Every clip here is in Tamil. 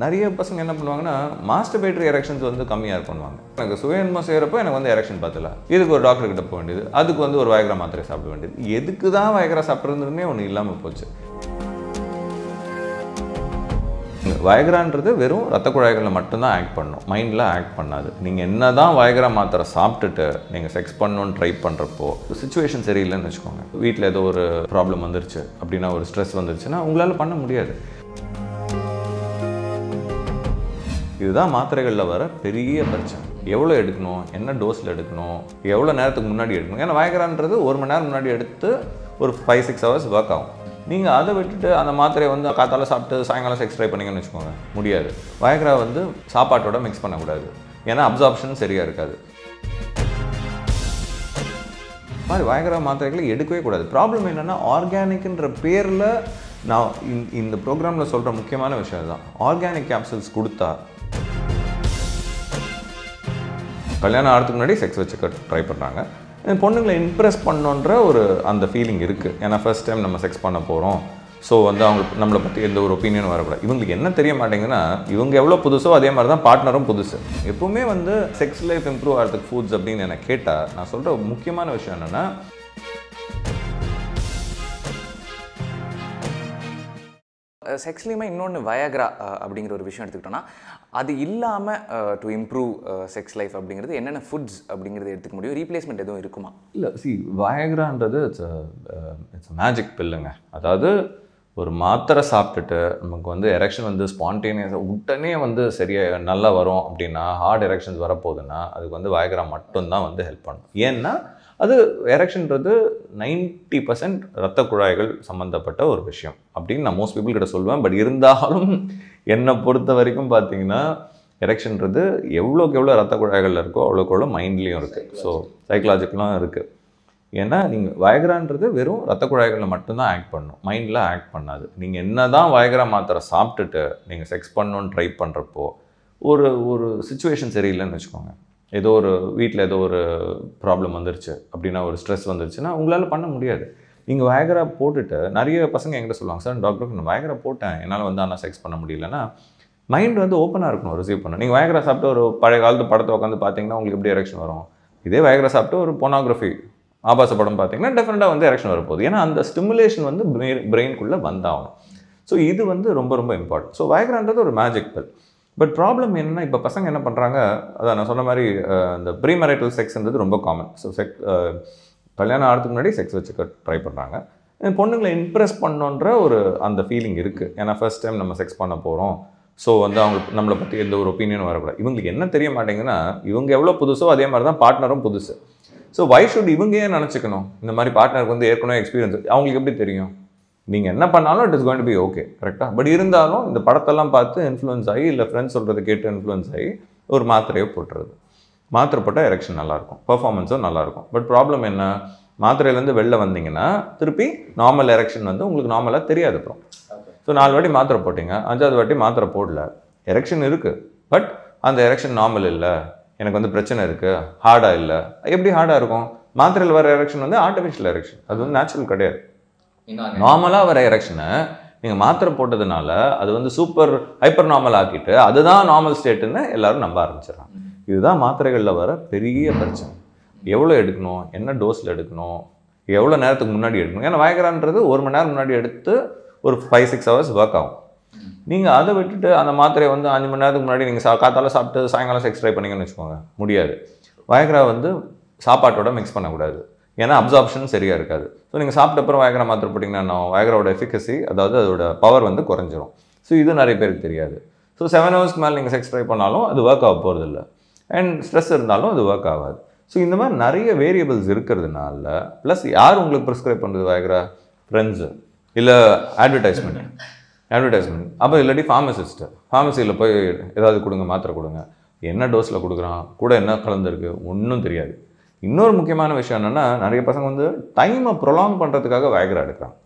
நிறைய பசங்க என்ன பண்ணுவாங்கன்னா மாஸ்டர்பேட்டரி எரெக்ஷன்ஸ் வந்து கம்மியாக பண்ணுவாங்க எனக்கு சுயன்மா செய்கிறப்போ எனக்கு வந்து எரெக்ஷன் பார்த்துல இதுக்கு ஒரு டாக்டர் கிட்ட போக வேண்டியது அதுக்கு வந்து ஒரு வயகரா மாத்திரை சாப்பிட வேண்டியது எதுக்கு தான் வயகரா சாப்பிட்றதுமே ஒன்று இல்லாமல் போச்சு வயகரான்றது வெறும் ரத்த குழாய்களில் மட்டும்தான் ஆக்ட் பண்ணும் மைண்டில் ஆக்ட் பண்ணாது நீங்கள் என்ன தான் வயகரா மாத்திரை சாப்பிட்டுட்டு நீங்கள் செக்ஸ் பண்ணணும்னு ட்ரை பண்ணுறப்போ சுச்சுவேஷன் சரியில்லைன்னு வச்சுக்கோங்க வீட்டில் ஏதோ ஒரு ப்ராப்ளம் வந்துருச்சு அப்படின்னா ஒரு ஸ்ட்ரெஸ் வந்துருச்சுன்னா உங்களால் பண்ண முடியாது இதுதான் மாத்திரைகளில் வர பெரிய பிரச்சனை எவ்வளோ எடுக்கணும் என்ன டோஸில் எடுக்கணும் எவ்வளோ நேரத்துக்கு முன்னாடி எடுக்கணும் ஏன்னா வாய்க்கிறான்றது ஒரு மணி நேரம் முன்னாடி எடுத்து ஒரு ஃபைவ் சிக்ஸ் ஹவர்ஸ் ஒர்க் ஆகும் நீங்கள் அதை விட்டுட்டு அந்த மாத்திரையை வந்து காத்தால சாப்பிட்டு சாயங்காலம் எக்ஸ்ட்ரை பண்ணிங்கன்னு வச்சுக்கோங்க முடியாது வாய்க்கிறா வந்து சாப்பாட்டோட மிக்ஸ் பண்ணக்கூடாது ஏன்னா அப்சார்ப்ஷன் சரியாக இருக்காது மாதிரி வயகரா மாத்திரைகளை எடுக்கவே கூடாது ப்ராப்ளம் என்னென்னா ஆர்கானிக்ன்ற பேரில் நான் இந்த ப்ரோக்ராமில் சொல்கிற முக்கியமான விஷயம் தான் ஆர்கானிக் கேப்சூல்ஸ் கொடுத்தா கல்யாணம் ஆகிறதுக்கு முன்னாடி செக்ஸ் வச்சுக்க ட்ரை பண்ணுறாங்க பொண்ணுங்களை இம்ப்ரெஸ் பண்ணுன்ற ஒரு அந்த ஃபீலிங் இருக்குது ஏன்னா ஃபஸ்ட் டைம் நம்ம செக்ஸ் பண்ண போகிறோம் ஸோ வந்து அவங்க நம்மளை பற்றி எந்த ஒரு ஒப்பீனியன் வரக்கூடாது இவங்களுக்கு என்ன தெரிய மாட்டேங்குதுன்னா இவங்க எவ்வளோ புதுசோ அதே மாதிரி தான் பார்ட்னரும் புதுசு எப்பவுமே வந்து செக்ஸ் லைஃப் இம்ப்ரூவ் ஆகிறதுக்கு ஃபுட்ஸ் அப்படின்னு என்னை கேட்டால் நான் சொல்கிற முக்கியமான விஷயம் என்னென்னா செக்ஸ்லேயுமே இன்னொன்று வயக்ரா அப்படிங்கிற ஒரு விஷயம் எடுத்துக்கிட்டோன்னா அது இல்லாமல் டு இம்ப்ரூவ் செக்ஸ் லைஃப் அப்படிங்கிறது என்னென்ன ஃபுட்ஸ் அப்படிங்கிறது எடுத்துக்க முடியும் ரீப்ளேஸ்மெண்ட் எதுவும் இருக்குமா இல்லை சி வயக்ரான்றது இட்ஸ் இட்ஸ் மேஜிக் பில்லுங்க அதாவது ஒரு மாத்திரை சாப்பிட்டுட்டு நமக்கு வந்து எரெக்ஷன் வந்து ஸ்பான்டேனியஸ் உடனே வந்து சரியாக நல்லா வரும் அப்படின்னா ஹார்ட் எரெக்ஷன்ஸ் வரப்போகுதுன்னா அதுக்கு வந்து வயக்ரா மட்டும்தான் வந்து ஹெல்ப் பண்ணும் ஏன்னா அது எரெக்ஷன்றது நைன்ட்டி பர்சன்ட் ரத்த குழாய்கள் சம்மந்தப்பட்ட ஒரு விஷயம் அப்படின்னு நான் மோஸ்ட் பீப்புள் கிட்ட சொல்லுவேன் பட் இருந்தாலும் என்னை பொறுத்த வரைக்கும் பார்த்தீங்கன்னா எரக்ஷன்றது எவ்வளோக்கு எவ்வளோ ரத்த குழாய்கள் இருக்கோ அவ்வளோக்கு எவ்வளோ மைண்ட்லேயும் இருக்குது ஸோ சைக்கலாஜிக்கலாம் இருக்குது ஏன்னா நீங்கள் வயக்ரான்றது வெறும் ரத்த குழாய்களில் மட்டும்தான் ஆக்ட் பண்ணும் மைண்டில் ஆக்ட் பண்ணாது நீங்கள் என்ன தான் வயக்ரா மாத்திரை சாப்பிட்டுட்டு நீங்கள் செக்ஸ் பண்ணணுன்னு ட்ரை பண்ணுறப்போ ஒரு ஒரு சுச்சுவேஷன் சரியில்லைன்னு வச்சுக்கோங்க ஏதோ ஒரு வீட்டில் ஏதோ ஒரு ப்ராப்ளம் வந்துருச்சு அப்படின்னா ஒரு ஸ்ட்ரெஸ் வந்துருச்சுன்னா உங்களால் பண்ண முடியாது நீங்கள் வயகரா போட்டுட்டு நிறைய பசங்க என்கிட்ட சொல்லுவாங்க சார் டாக்டருக்கு நான் வயகரா போட்டேன் என்னால் வந்து ஆனால் செக்ஸ் பண்ண முடியலன்னா மைண்ட் வந்து ஓப்பனாக இருக்கணும் ரிசீவ் பண்ண நீங்கள் வயகரா சாப்பிட்டு ஒரு பழைய காலத்து படத்தை உட்காந்து பார்த்தீங்கன்னா உங்களுக்கு எப்படி எரெக்ஷன் வரும் இதே வயகரா சாப்பிட்டு ஒரு போனோகிராஃபி ஆபாச படம் பார்த்தீங்கன்னா டெஃபினட்டாக வந்து எரெக்ஷன் வரப்போகுது ஏன்னா அந்த ஸ்டிமுலேஷன் வந்து பிரெயின் பிரெயின்குள்ளே வந்தாகணும் ஸோ இது வந்து ரொம்ப ரொம்ப இம்பார்ட்டன்ட் ஸோ வயகரான்றது ஒரு மேஜிக் பல் பட் ப்ராப்ளம் என்னென்னா இப்போ பசங்க என்ன பண்ணுறாங்க அதான் நான் சொன்ன மாதிரி அந்த ப்ரீ செக்ஸ்ன்றது ரொம்ப காமன் ஸோ செக் கல்யாணம் ஆகிறதுக்கு முன்னாடி செக்ஸ் வச்சுக்க ட்ரை பண்ணுறாங்க பொண்ணுங்களை இம்ப்ரெஸ் பண்ணுன்ற ஒரு அந்த ஃபீலிங் இருக்குது ஏன்னா ஃபஸ்ட் டைம் நம்ம செக்ஸ் பண்ண போகிறோம் ஸோ வந்து அவங்க நம்மளை பற்றி எந்த ஒரு ஒப்பீனியனும் வரக்கூடாது இவங்களுக்கு என்ன தெரிய மாட்டேங்கன்னா இவங்க எவ்வளோ புதுசோ அதே மாதிரி தான் பார்ட்னரும் புதுசு ஸோ வைஷ் ஷுட் இவங்க ஏன் நினச்சிக்கணும் இந்த மாதிரி பார்ட்னருக்கு வந்து ஏற்கனவே எக்ஸ்பீரியன்ஸ் அவங்களுக்கு எப்படி தெரியும் நீங்கள் என்ன பண்ணாலும் it is going to be okay கரெக்டாக பட் இருந்தாலும் இந்த படத்தெல்லாம் பார்த்து இன்ஃப்ளூயன்ஸ் ஆகி இல்லை ஃப்ரெண்ட்ஸ் சொல்கிறத கேட்டு இன்ஃப்ளூயன்ஸ் ஆகி ஒரு மாத்திரையோ போட்டுறது மாத்திரை போட்டால் எரெக்ஷன் நல்லாயிருக்கும் பர்ஃபார்மன்ஸும் நல்லாயிருக்கும் பட் ப்ராப்ளம் என்ன மாத்திரையிலேருந்து வெளில வந்தீங்கன்னா திருப்பி நார்மல் எரெக்ஷன் வந்து உங்களுக்கு நார்மலாக தெரியாது அப்புறம் ஸோ நாலு வாட்டி மாத்திரை போட்டிங்க அஞ்சாவது வாட்டி மாத்திரை போடல எரெக்ஷன் இருக்குது பட் அந்த எரெக்ஷன் நார்மல் இல்லை எனக்கு வந்து பிரச்சனை இருக்குது ஹார்டாக இல்லை எப்படி ஹார்டாக இருக்கும் மாத்திரையில் வர எரெக்ஷன் வந்து ஆர்டிஃபிஷியல் எரெக்ஷன் அது வந்து நேச்சுரல் கிடையாது நார்மலாக வர எரெக்ஷனை நீங்கள் மாத்திரை போட்டதுனால அது வந்து சூப்பர் ஹைப்பர் நார்மல் ஆக்கிட்டு அதுதான் நார்மல் ஸ்டேட்டுன்னு எல்லாரும் நம்ப ஆரம்பிச்சிடறாங்க இதுதான் மாத்திரைகளில் வர பெரிய பிரச்சனை எவ்வளோ எடுக்கணும் என்ன டோஸில் எடுக்கணும் எவ்வளோ நேரத்துக்கு முன்னாடி எடுக்கணும் ஏன்னா வாய்க்கிறான்றது ஒரு மணி நேரம் முன்னாடி எடுத்து ஒரு ஃபைவ் சிக்ஸ் ஹவர்ஸ் ஒர்க் ஆகும் நீங்கள் அதை விட்டுட்டு அந்த மாத்திரையை வந்து அஞ்சு மணி நேரத்துக்கு முன்னாடி நீங்கள் சா காத்தால சாப்பிட்டு சாயங்காலம் எக்ஸ்ட்ரை பண்ணிங்கன்னு வச்சுக்கோங்க முடியாது வயகரா வந்து சாப்பாட்டோட மிக்ஸ் பண்ணக்கூடாது ஏன்னா அப்சார்ப்ஷன் சரியாக இருக்காது ஸோ நீங்கள் சாப்பிட்ட அப்புறம் வயகரா மாத்திரை போட்டிங்கன்னா வயகரோட எஃபிகசி அதாவது அதோட பவர் வந்து குறைஞ்சிரும் ஸோ இது நிறைய பேருக்கு தெரியாது ஸோ செவன் ஹவர்ஸ்க்கு மேலே நீங்கள் செக்ஸ் ட்ரை பண்ணாலும் அது ஒர்க் ஆக போகிறது இல்லை அண்ட் ஸ்ட்ரெஸ் இருந்தாலும் அது ஒர்க் ஆகாது ஸோ இந்த மாதிரி நிறைய வேரியபிள்ஸ் இருக்கிறதுனால ப்ளஸ் யார் உங்களுக்கு ப்ரிஸ்கிரைப் பண்ணுறது வயகரா ஃப்ரெண்ட்ஸு இல்லை அட்வர்டைஸ்மெண்ட் அட்வர்டைஸ்மெண்ட் அப்போ இல்லாட்டி ஃபார்மசிஸ்ட்டு ஃபார்மசியில் போய் ஏதாவது கொடுங்க மாத்திரை கொடுங்க என்ன டோஸில் கொடுக்குறான் கூட என்ன கலந்துருக்கு ஒன்றும் தெரியாது இன்னொரு முக்கியமான விஷயம் என்னென்னா நிறைய பசங்க வந்து டைமை ப்ரொலாங் பண்ணுறதுக்காக வயக்ரா எடுக்கிறாங்க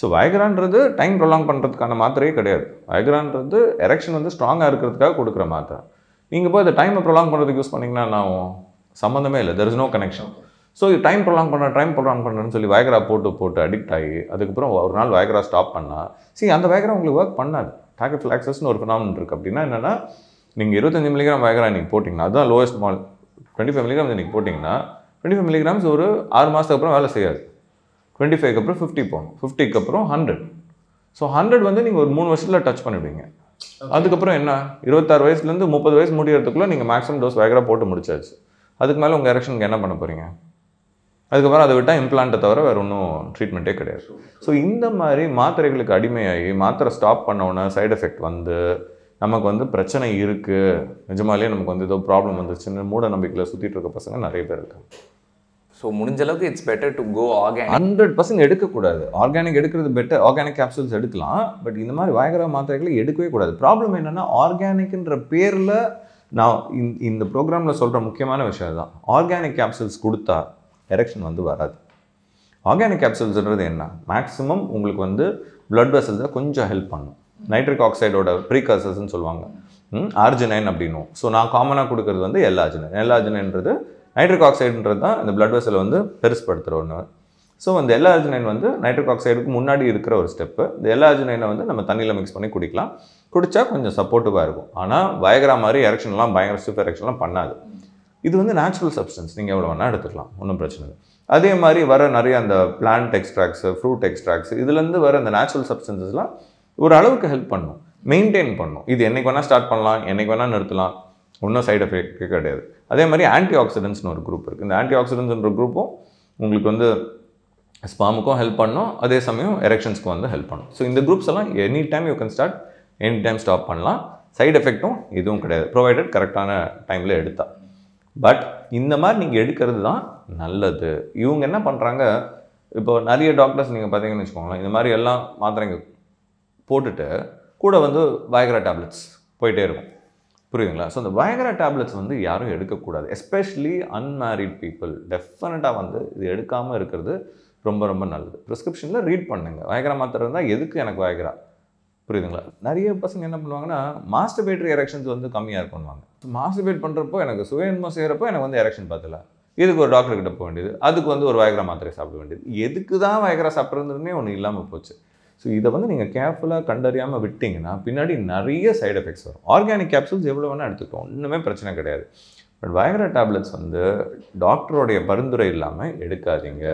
ஸோ வயக்ரான்றது டைம் ப்ரொலாங் பண்ணுறதுக்கான மாத்திரையே கிடையாது வயக்ரான்றது எரெக்ஷன் வந்து ஸ்ட்ராங்காக இருக்கிறதுக்காக கொடுக்குற மாத்திரை நீங்கள் போய் இந்த டைமை ப்ரொலாங் பண்ணுறதுக்கு யூஸ் பண்ணிங்கன்னா என்ன ஆகும் சம்மந்தமே இல்லை there is no connection so இது டைம் ப்ரொலாங் பண்ண டைம் ப்ரொலாங் பண்ணுறேன்னு சொல்லி வயக்ரா போட்டு போட்டு அடிக்ட் ஆகி அதுக்கப்புறம் ஒரு நாள் வயக்ரா ஸ்டாப் பண்ணால் சரி அந்த வயக்ரா உங்களுக்கு ஒர்க் பண்ணாது டாக்கெட் ஃப்ளாக்சஸ்னு ஒரு ஃபினாமின் இருக்குது அப்படின்னா என்னென்னா நீங்கள் இருபத்தஞ்சி மில்லிகிராம் வயக்ரா நீங்கள் போட்டிங்கன்னா அதுதான் லோவஸ்ட் மால் டுவெண்ட்டி ஃபைவ் மில்லிகிராம்ஸ் இன்றைக்கி போட்டிங்கன்னா டுவெண்ட்டி ஃபைவ் மில்லிகிராம்ஸ் ஒரு ஆறு மாதத்துக்கு அப்புறம் வேலை செய்யாது டுவெண்ட்டி ஃபைவ்க்கு அப்புறம் ஃபிஃப்டி போகணும் ஃபிஃப்டிக்கு அப்புறம் ஹண்ட்ரட் ஸோ ஹண்ட்ரட் வந்து நீங்கள் ஒரு மூணு வருஷத்தில் டச் பண்ணிவிடுவீங்க அதுக்கப்புறம் என்ன இருபத்தாறு வயசுலேருந்து முப்பது வயசு முடியறதுக்குள்ளே நீங்கள் மேக்ஸிமம் டோஸ் வேகராக போட்டு முடிச்சாச்சு அதுக்கு மேலே உங்கள் எரெக்ஷனுக்கு என்ன பண்ண போகிறீங்க அதுக்கப்புறம் அதை விட்டால் இம்ப்ளான்ட்டை தவிர வேறு ஒன்றும் ட்ரீட்மெண்ட்டே கிடையாது ஸோ இந்த மாதிரி மாத்திரைகளுக்கு அடிமையாகி மாத்திரை ஸ்டாப் பண்ணவுன்னே சைடு எஃபெக்ட் வந்து நமக்கு வந்து பிரச்சனை இருக்குது நிஜமாலே நமக்கு வந்து ஏதோ ப்ராப்ளம் வந்துருச்சுன்னு மூட நம்பிக்கையில் சுற்றிட்டு இருக்க பசங்க நிறைய பேர் இருக்காங்க ஸோ முடிஞ்ச அளவுக்கு it's better to go organic hundred percent எடுக்கக்கூடாது ஆர்கானிக் எடுக்கிறது பெட்டர் ஆர்கானிக் கேப்சூல்ஸ் எடுக்கலாம் பட் இந்த மாதிரி வாயகர மாத்திரைகளை எடுக்கவே கூடாது ப்ராப்ளம் என்னென்னா ஆர்கானிக்ன்ற பேரில் நான் இந்த ப்ரோக்ராமில் சொல்கிற முக்கியமான விஷயம் தான் ஆர்கானிக் கேப்சூல்ஸ் கொடுத்தா எரெக்ஷன் வந்து வராது ஆர்கானிக் கேப்சூல்ஸ்ன்றது என்ன மேக்ஸிமம் உங்களுக்கு வந்து ப்ளட் வெசல்ஸை கொஞ்சம் ஹெல்ப் பண்ணும் நைட்ரிக் ஆக்சைடோட ப்ரீகர்சஸ்ன்னு சொல்லுவாங்க ஆர்ஜினைன் அப்படின்னும் ஸோ நான் காமனாக கொடுக்குறது வந்து எல்லாஜினை எல்லாஜினைன்றது நைட்ரிக் ஆக்சைடுன்றது தான் இந்த பிளட் வெசலை வந்து பெருசுப்படுத்துகிற ஒன்று ஸோ அந்த எல்லாஜினைன் வந்து நைட்ரிக் ஆக்சைடுக்கு முன்னாடி இருக்கிற ஒரு ஸ்டெப்பு இந்த எல்லார்ஜினைனை வந்து நம்ம தண்ணியில் மிக்ஸ் பண்ணி குடிக்கலாம் குடித்தா கொஞ்சம் சப்போர்ட்டிவாக இருக்கும் ஆனால் வயகரா மாதிரி எரக்ஷன்லாம் பயங்கர சூப்பர் எரக்ஷன்லாம் பண்ணாது இது வந்து நேச்சுரல் சப்ஸ்டன்ஸ் நீங்கள் எவ்வளோ வேணால் எடுத்துக்கலாம் ஒன்றும் பிரச்சனை இல்லை அதே மாதிரி வர நிறைய அந்த பிளான்ட் எக்ஸ்ட்ராக்ஸு ஃப்ரூட் எக்ஸ்ட்ராக்ஸ் இதுலேருந்து வர அந்த நேச்சுரல் சப்ஸ்டன்சஸ்லாம் ஒரு அளவுக்கு ஹெல்ப் பண்ணும் மெயின்டைன் பண்ணும் இது என்றைக்கு வேணால் ஸ்டார்ட் பண்ணலாம் என்றைக்கு வேணால் நிறுத்தலாம் ஒன்றும் சைடு எஃபெக்ட் கிடையாது அதே மாதிரி ஆன்டி ஆக்சிடென்ட்ஸ்னு ஒரு குரூப் இருக்குது இந்த ஆன்டி ஆக்சிடென்ட்ஸ்ன்ற குரூப்பும் உங்களுக்கு வந்து ஸ்பாமுக்கும் ஹெல்ப் பண்ணும் அதே சமயம் எரெக்ஷன்ஸ்க்கும் வந்து ஹெல்ப் பண்ணும் ஸோ இந்த குரூப்ஸ் எல்லாம் any time you can start any time stop பண்ணலாம் சைடு எஃபெக்ட்டும் எதுவும் கிடையாது ப்ரொவைடட் கரெக்டான டைமில் எடுத்தால் பட் இந்த மாதிரி நீங்கள் எடுக்கிறது தான் நல்லது இவங்க என்ன பண்ணுறாங்க இப்போ நிறைய டாக்டர்ஸ் நீங்கள் பார்த்தீங்கன்னு வச்சுக்கோங்களேன் இந்த மாதிரி எல்லாம் மாத்திரைங்க போட்டுட்டு கூட வந்து வயகரா டேப்லெட்ஸ் போயிட்டே இருக்கும் புரியுதுங்களா ஸோ அந்த வயக்ரா டேப்லெட்ஸ் வந்து யாரும் எடுக்கக்கூடாது எஸ்பெஷலி அன்மேரிட் பீப்புள் டெஃபினட்டாக வந்து இது எடுக்காமல் இருக்கிறது ரொம்ப ரொம்ப நல்லது ப்ரிஸ்கிரிப்ஷனில் ரீட் பண்ணுங்கள் வயக்ரா மாத்திரை இருந்தால் எதுக்கு எனக்கு வயகரா புரியுதுங்களா நிறைய பசங்க என்ன பண்ணுவாங்கன்னா மாஸ்டர்பேட்ரி எரெக்ஷன்ஸ் வந்து கம்மியாக மாஸ்டர் மாஸ்டர்பேட் பண்ணுறப்போ எனக்கு சுயன்மோ செய்கிறப்போ எனக்கு வந்து எரெக்ஷன் பார்த்துல இதுக்கு ஒரு டாக்டர்கிட்ட போக வேண்டியது அதுக்கு வந்து ஒரு வயகரா மாத்திரை சாப்பிட வேண்டியது எதுக்கு தான் வயகரா சாப்பிட்றதுன்னே ஒன்று இல்லாமல் போச்சு ஸோ இதை வந்து நீங்கள் கேர்ஃபுல்லாக கண்டறியாமல் விட்டிங்கன்னா பின்னாடி நிறைய சைடு எஃபெக்ட்ஸ் வரும் ஆர்கானிக் கேப்சூல்ஸ் எவ்வளோ வேணால் எடுத்துக்கிட்டோம் ஒன்றுமே பிரச்சனை கிடையாது பட் வயகரா டேப்லெட்ஸ் வந்து டாக்டருடைய பரிந்துரை இல்லாமல் எடுக்காதீங்க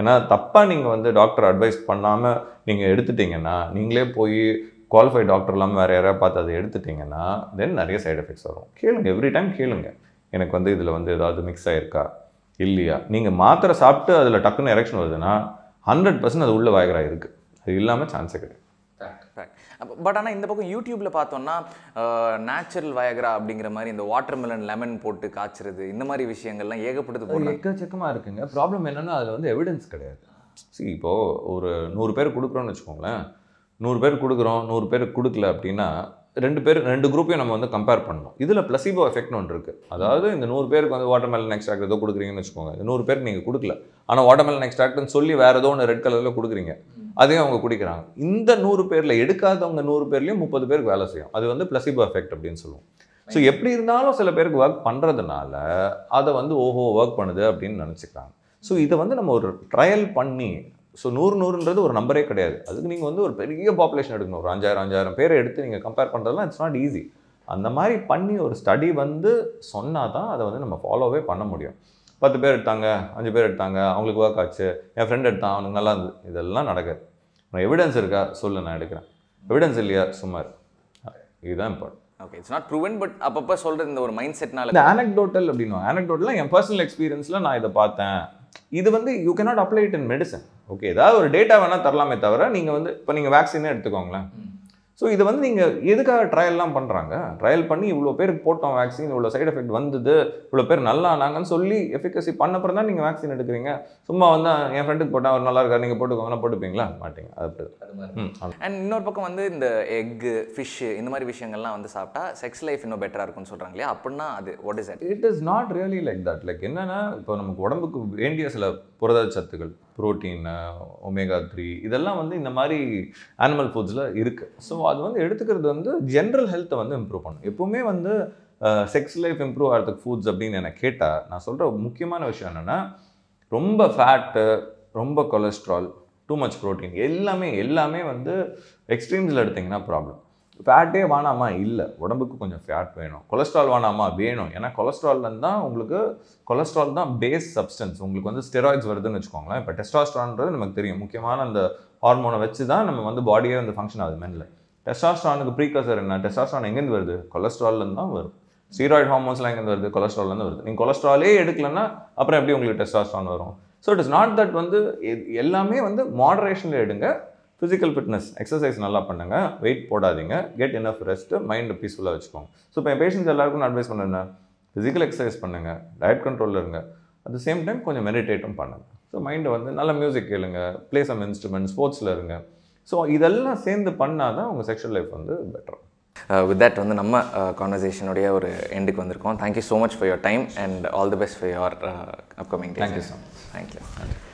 ஏன்னா தப்பாக நீங்கள் வந்து டாக்டர் அட்வைஸ் பண்ணாமல் நீங்கள் எடுத்துட்டிங்கன்னா நீங்களே போய் குவாலிஃபை டாக்டர் இல்லாமல் வேறு யாராவது பார்த்து அதை எடுத்துட்டிங்கன்னா தென் நிறைய சைடு எஃபெக்ட்ஸ் வரும் கேளுங்க எவ்ரி டைம் கேளுங்க எனக்கு வந்து இதில் வந்து ஏதாவது மிக்ஸ் ஆகிருக்கா இல்லையா நீங்கள் மாத்திரை சாப்பிட்டு அதில் டக்குன்னு எரெக்ஷன் வருதுன்னா ஹண்ட்ரட் பர்சன்ட் அது உள்ளே வயகரா இருக்குது இது இல்லாமல் சான்ஸே கிடையாது பட் ஆனால் இந்த பக்கம் யூடியூப்பில் பார்த்தோம்னா நேச்சுரல் வயக்ரா அப்படிங்கிற மாதிரி இந்த வாட்டர் மெலன் லெமன் போட்டு காய்ச்சறது இந்த மாதிரி விஷயங்கள்லாம் ஏகப்படுத்து போட்டு எக்கச்சக்கமாக இருக்குங்க ப்ராப்ளம் என்னென்னா அதில் வந்து எவிடன்ஸ் கிடையாது சரி இப்போது ஒரு நூறு பேர் கொடுக்குறோன்னு வச்சுக்கோங்களேன் நூறு பேர் கொடுக்குறோம் நூறு பேர் கொடுக்கல அப்படின்னா ரெண்டு பேர் ரெண்டு குரூப்பையும் நம்ம வந்து கம்பேர் பண்ணணும் இதில் ப்ளஸிபோ எஃபெக்ட்னு ஒன்று இருக்குது அதாவது இந்த நூறு பேருக்கு வந்து வாட்டர் மெலன் எக்ஸ்ட்ராக்ட் ஏதோ கொடுக்குறீங்கன்னு வச்சுக்கோங்க இந்த நூறு பேருக்கு நீங்கள் கொடுக்கல ஆனால் வாட்டர் மெலன் எக்ஸ்ட்ராக்ட்னு சொல்லி வேறு ஏதோ ஒன்று ரெட் கலரில் கொடுக்குறீங்க அதையும் அவங்க குடிக்கிறாங்க இந்த நூறு பேரில் எடுக்காதவங்க நூறு பேர்லேயும் முப்பது பேருக்கு வேலை செய்யும் அது வந்து பிளசிபோ எஃபெக்ட் அப்படின்னு சொல்லுவோம் ஸோ எப்படி இருந்தாலும் சில பேருக்கு ஒர்க் பண்ணுறதுனால அதை வந்து ஓஹோ ஒர்க் பண்ணுது அப்படின்னு நினச்சிக்கிறாங்க ஸோ இதை வந்து நம்ம ஒரு ட்ரையல் பண்ணி ஸோ நூறு நூறுன்றது ஒரு நம்பரே கிடையாது அதுக்கு நீங்கள் வந்து ஒரு பெரிய பாப்புலேஷன் எடுக்கணும் ஒரு அஞ்சாயிரம் அஞ்சாயிரம் பேரை எடுத்து நீங்கள் கம்பேர் பண்ணுறதுலாம் இட்ஸ் நாட் ஈஸி அந்த மாதிரி பண்ணி ஒரு ஸ்டடி வந்து சொன்னால் தான் அதை வந்து நம்ம ஃபாலோவே பண்ண முடியும் பத்து பேர் எடுத்தாங்க அஞ்சு பேர் எடுத்தாங்க அவங்களுக்கு ஒர்க் ஆச்சு என் ஃப்ரெண்ட் எடுத்தான் அவனுக்கு நல்லா இருந்தது இதெல்லாம் நடக்காது உனக்கு எவிடன்ஸ் இருக்கா சொல்லு நான் எடுக்கிறேன் எவிடன்ஸ் இல்லையா சும்மா இதுதான் important okay it's not proven but அப்பப்போ சொல்கிற இந்த ஒரு மைண்ட் செட்னால இந்த ஆனக்டோட்டல் அப்படின்னா ஆனக்டோட்டலாக என் பர்சனல் எக்ஸ்பீரியன்ஸில் நான் இதை பார்த்தேன் இது வந்து you can not apply it in medicine okay ஏதாவது ஒரு டேட்டா வேணால் தரலாமே தவிர நீங்கள் வந்து இப்போ நீங்கள் வேக்சினே எடுத்துக்கோங்களேன் ஸோ இதை வந்து நீங்கள் எதுக்காக ட்ரையல்லாம் பண்ணுறாங்க ட்ரையல் பண்ணி இவ்வளோ பேருக்கு போட்டோம் வேக்சின் இவ்வளோ சைடு எஃபெக்ட் வந்தது இவ்வளோ பேர் நல்லா ஆனாங்கன்னு சொல்லி எஃபிகசி அப்புறம் தான் நீங்கள் வேக்சின் எடுக்கிறீங்க சும்மா வந்து என் ஃப்ரெண்டுக்கு போட்டால் அவர் நல்லா இருக்கார் நீங்கள் போட்டுக்கோங்கன்னா போட்டுப்பீங்களா மாட்டீங்க அது அண்ட் இன்னொரு பக்கம் வந்து இந்த எக்கு ஃபிஷ்ஷு இந்த மாதிரி விஷயங்கள்லாம் வந்து சாப்பிட்டா செக்ஸ் லைஃப் இன்னும் பெட்டராக இருக்கும்னு சொல்கிறாங்க இல்லையா அப்படின்னா அது what is it it is not really like that like என்னென்னா இப்போ நமக்கு உடம்புக்கு வேண்டிய சில புரதச்சத்துகள் புரோட்டீன் ஒமேகா த்ரீ இதெல்லாம் வந்து இந்த மாதிரி ஆனிமல் ஃபுட்ஸில் இருக்குது ஸோ அது வந்து எடுத்துக்கிறது வந்து ஜென்ரல் ஹெல்த்தை வந்து இம்ப்ரூவ் பண்ணும் எப்போவுமே வந்து செக்ஸ் லைஃப் இம்ப்ரூவ் ஆகிறதுக்கு ஃபுட்ஸ் அப்படின்னு என்னை கேட்டால் நான் சொல்கிற முக்கியமான விஷயம் என்னென்னா ரொம்ப ஃபேட்டு ரொம்ப கொலஸ்ட்ரால் டூ மச் ப்ரோட்டீன் எல்லாமே எல்லாமே வந்து எக்ஸ்ட்ரீம்ஸில் எடுத்திங்கன்னா ப்ராப்ளம் ஃபேட்டே வேணாமா இல்லை உடம்புக்கு கொஞ்சம் ஃபேட் வேணும் கொலஸ்ட்ரால் வேணாமா வேணும் ஏன்னா கொலஸ்ட்ரால்லேருந்து தான் உங்களுக்கு கொலஸ்ட்ரால் தான் பேஸ் சப்ஸ்டன்ஸ் உங்களுக்கு வந்து ஸ்டெராய்ட்ஸ் வருதுன்னு வச்சுக்கோங்களேன் இப்போ டெஸ்டாஸ்ட்ரான்றது நமக்கு தெரியும் முக்கியமான அந்த ஹார்மோனை வச்சு தான் நம்ம வந்து பாடியே வந்து ஃபங்க்ஷன் ஆகுது மென்னில் டெஸ்டாஸ்ட்ரானுக்கு ப்ரீகசர் என்ன டெஸ்டாஸ்ட்ரான் எங்கேருந்து வருது கொலஸ்ட்ரால்லேருந்து தான் வரும் ஸ்டீராய்டு ஹார்மோன்ஸ்லாம் எங்கேருந்து வருது கொலஸ்ட்ரால்லேருந்து வருது நீங்கள் கொலஸ்ட்ராலே எடுக்கலன்னா அப்புறம் எப்படி உங்களுக்கு டெஸ்டாஸ்ட்ரான் வரும் so it is not that வந்து எல்லாமே வந்து மாடரேஷனில் எடுங்க ஃபிசிக்கல் ஃபிட்னஸ் எக்ஸசைஸ் நல்லா பண்ணுங்கள் வெயிட் போடாதீங்க கெட் ஆஃப் ரெஸ்ட்டு மைண்டு பீஸ்ஃபுல்லாக வச்சுக்கோங்க ஸோ இப்போ என் பேஷண்ட்ஸ் எல்லாருக்கும் நான் அட்வைஸ் பண்ணுறேன் ஃபிசிக்கல் எக்ஸசைஸ் பண்ணுங்கள் டயட் கண்ட்ரோலில் இருங்க அட் த சேம் டைம் கொஞ்சம் மெடிடேட்டும் பண்ணுங்கள் ஸோ மைண்டை வந்து நல்ல மியூசிக் கேளுங்க ப்ளே சம் இன்ஸ்ட்ருமெண்ட் ஸ்போர்ட்ஸில் இருங்க ஸோ இதெல்லாம் சேர்ந்து பண்ணால் தான் உங்கள் செக்ஷுவல் லைஃப் வந்து பெட்டர் வித் தட் வந்து நம்ம கான்வர்சேஷனுடைய uh, ஒரு எண்டுக்கு வந்திருக்கோம் thank you so much for your time and all the best for your upcoming thank you so much thank you